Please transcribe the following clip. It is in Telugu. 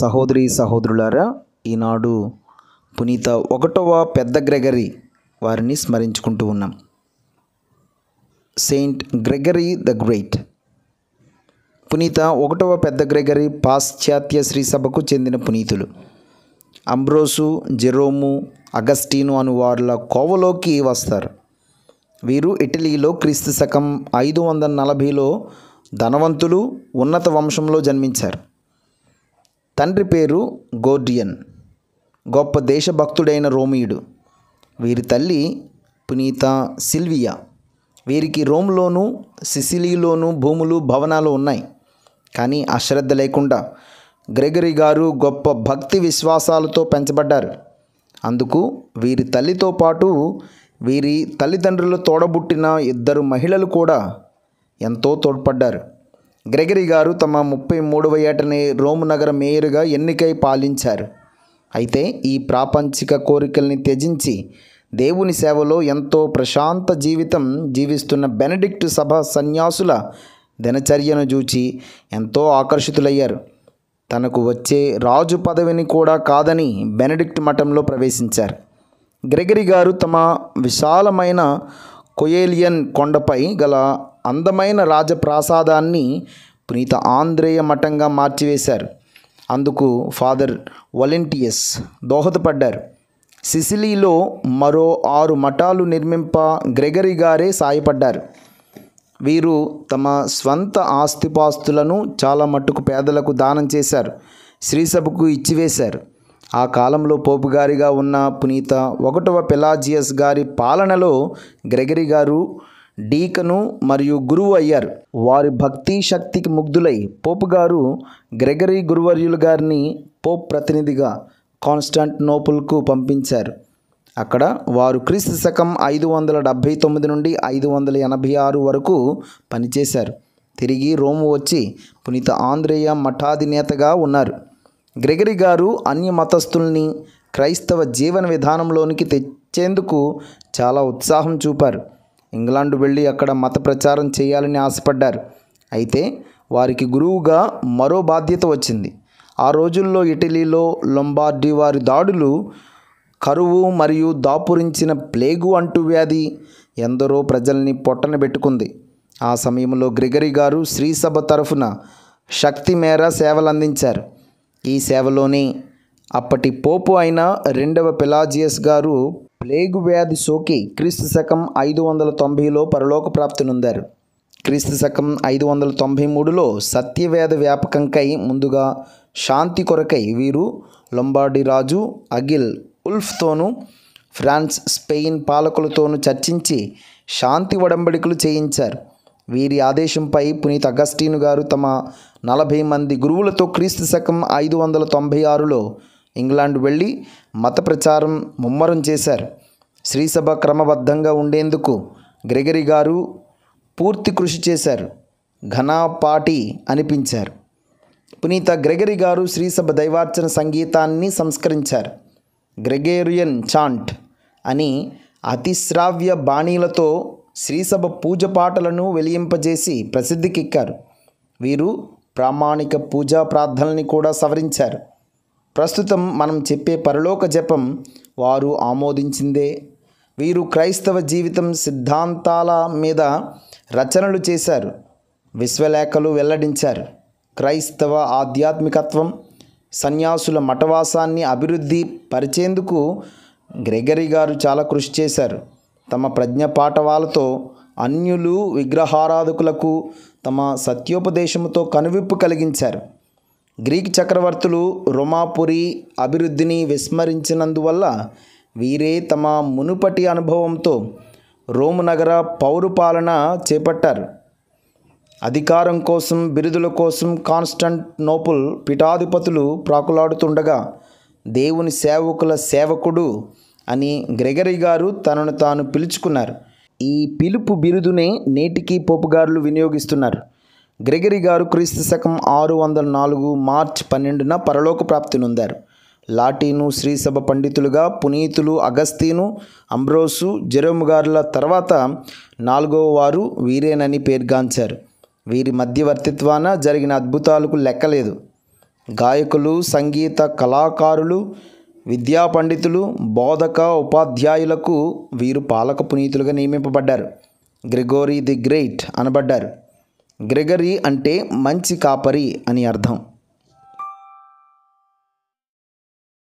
సహోదరి సహోదరులారా ఈనాడు పునీత ఒకటవ పెద్ద గ్రెగరీ వారిని స్మరించుకుంటూ ఉన్నాం సెయింట్ గ్రెగరీ ద గ్రేట్ పునీత ఒకటవ పెద్ద గ్రెగరీ పాశ్చాత్య శ్రీసభకు చెందిన పునీతులు అంబ్రోసు జెరోము అగస్టీను అను వార్ల కోవలోకి వస్తారు వీరు ఇటలీలో క్రీస్తు శకం ఐదు వందల నలభైలో ధనవంతులు ఉన్నత వంశంలో జన్మించారు తండ్రి పేరు గోర్డియన్ గొప్ప దేశభక్తుడైన రోమియుడు వీరి తల్లి పునీత సిల్వియా వీరికి రోమ్లోనూ సిసిలీలోనూ భూములు భవనాలు ఉన్నాయి కానీ అశ్రద్ధ లేకుండా గ్రెగరీ గారు గొప్ప భక్తి విశ్వాసాలతో పెంచబడ్డారు అందుకు వీరి తల్లితో పాటు వీరి తల్లిదండ్రులు తోడబుట్టిన ఇద్దరు మహిళలు కూడా ఎంతో తోడ్పడ్డారు గ్రెగరీ గారు తమ ముప్పై మూడవ ఏటని రోమ్ నగర మేయర్గా ఎన్నికై పాలించారు అయితే ఈ ప్రాపంచిక కోరికల్ని త్యజించి దేవుని సేవలో ఎంతో ప్రశాంత జీవితం జీవిస్తున్న బెనడిక్ట్ సభ సన్యాసుల దినచర్యను చూచి ఎంతో ఆకర్షితులయ్యారు తనకు వచ్చే రాజు పదవిని కూడా కాదని బెనడిక్ట్ మఠంలో ప్రవేశించారు గ్రెగరీ గారు తమ విశాలమైన కొయేలియన్ కొండపై గల అందమైన రాజప్రాసాదాన్ని పునీత ఆంధ్రేయ మఠంగా మార్చివేశారు అందుకు ఫాదర్ వాలంటీయస్ దోహదపడ్డారు సిసిలీలో మరో ఆరు మఠాలు నిర్మింప గ్రెగరీ గారే సాయపడ్డారు వీరు తమ స్వంత ఆస్తిపాస్తులను చాలా మట్టుకు పేదలకు దానం చేశారు శ్రీసభకు ఇచ్చివేశారు ఆ కాలంలో పోపు గారిగా ఉన్న పునీత ఒకటవ పెలాజియస్ గారి పాలనలో గ్రెగరీ గారు డీకను మరియు గురువు అయ్యారు వారి భక్తి శక్తికి ముగ్ధులై పోపు గారు గ్రెగరీ గురువర్యులు గారిని పోప్ ప్రతినిధిగా కాన్స్టాంటినోపుల్కు పంపించారు అక్కడ వారు క్రీస్తు శకం ఐదు వందల డెబ్భై తొమ్మిది నుండి ఐదు వందల ఎనభై ఆరు వరకు పనిచేశారు తిరిగి రోము వచ్చి పునీత ఆంధ్రేయ మఠాధినేతగా ఉన్నారు గ్రెగరీ గారు అన్య మతస్థుల్ని క్రైస్తవ జీవన విధానంలోనికి తెచ్చేందుకు చాలా ఉత్సాహం చూపారు ఇంగ్లాండ్ వెళ్ళి అక్కడ మత ప్రచారం చేయాలని ఆశపడ్డారు అయితే వారికి గురువుగా మరో బాధ్యత వచ్చింది ఆ రోజుల్లో ఇటలీలో లొంబార్డీ వారి దాడులు కరువు మరియు దాపురించిన ప్లేగు అంటువ్యాధి ఎందరో ప్రజల్ని పొట్టన పెట్టుకుంది ఆ సమయంలో గ్రిగరీ గారు శ్రీసభ తరఫున శక్తి మేర సేవలందించారు ఈ సేవలోని అప్పటి పోపు అయిన రెండవ పిలాజియస్ గారు ప్లేగు వ్యాధి సోకి క్రీస్తు శకం ఐదు వందల తొంభైలో పరలోక ప్రాప్తినుందారు క్రీస్తు శకం ఐదు వందల తొంభై మూడులో సత్యవేద వ్యాపకంకై ముందుగా శాంతి కొరకై వీరు లొంబార్డి రాజు అగిల్ ఉల్ఫ్తోనూ ఫ్రాన్స్ స్పెయిన్ పాలకులతోనూ చర్చించి శాంతి ఒడంబడికలు చేయించారు వీరి ఆదేశంపై పునీత్ అగస్టీను గారు తమ నలభై మంది గురువులతో క్రీస్తు శకం ఐదు వందల తొంభై ఆరులో ఇంగ్లాండ్ వెళ్ళి మత ప్రచారం ముమ్మరం చేశారు శ్రీసభ క్రమబద్ధంగా ఉండేందుకు గ్రెగరీ గారు పూర్తి కృషి చేశారు ఘనాపాటి అనిపించారు పునీత గ్రెగరీ గారు శ్రీసభ దైవార్చన సంగీతాన్ని సంస్కరించారు గ్రెగేరియన్ చాంట్ అని అతిశ్రావ్య బాణీలతో శ్రీసభ పూజ పాటలను వెలియింపజేసి ప్రసిద్ధికెక్కారు వీరు ప్రామాణిక పూజా ప్రార్థనల్ని కూడా సవరించారు ప్రస్తుతం మనం చెప్పే పరలోక జపం వారు ఆమోదించిందే వీరు క్రైస్తవ జీవితం సిద్ధాంతాల మీద రచనలు చేశారు విశ్వలేఖలు వెల్లడించారు క్రైస్తవ ఆధ్యాత్మికత్వం సన్యాసుల మఠవాసాన్ని అభివృద్ధి పరిచేందుకు గ్రెగరీ గారు చాలా కృషి చేశారు తమ ప్రజ్ఞ పాఠవాలతో అన్యులు విగ్రహారాధకులకు తమ సత్యోపదేశముతో కనువిప్పు కలిగించారు గ్రీక్ చక్రవర్తులు రోమాపురి అభివృద్ధిని విస్మరించినందువల్ల వీరే తమ మునుపటి అనుభవంతో రోమ్ నగర పౌరపాలన చేపట్టారు అధికారం కోసం బిరుదుల కోసం కాన్స్టంట్నోపుల్ పీఠాధిపతులు ప్రాకులాడుతుండగా దేవుని సేవకుల సేవకుడు అని గ్రెగరీ గారు తనను తాను పిలుచుకున్నారు ఈ పిలుపు బిరుదునే నేటికి పోపుగారులు వినియోగిస్తున్నారు గ్రెగరీ గారు క్రీస్తు శకం ఆరు వందల నాలుగు మార్చ్ పన్నెండున పరలోక ప్రాప్తి నొందారు లాటీను శ్రీసభ పండితులుగా పునీతులు అగస్తీను అంబ్రోసు జెరోమ్ గారుల తర్వాత నాలుగవ వారు వీరేనని పేర్గాంచారు వీరి మధ్యవర్తిత్వాన జరిగిన అద్భుతాలకు లెక్కలేదు గాయకులు సంగీత కళాకారులు విద్యా పండితులు బోధక ఉపాధ్యాయులకు వీరు పాలక పునీతులుగా నియమింపబడ్డారు గ్రిగోరీ ది గ్రేట్ అనబడ్డారు గ్రెగరీ అంటే మంచి కాపరి అని అర్థం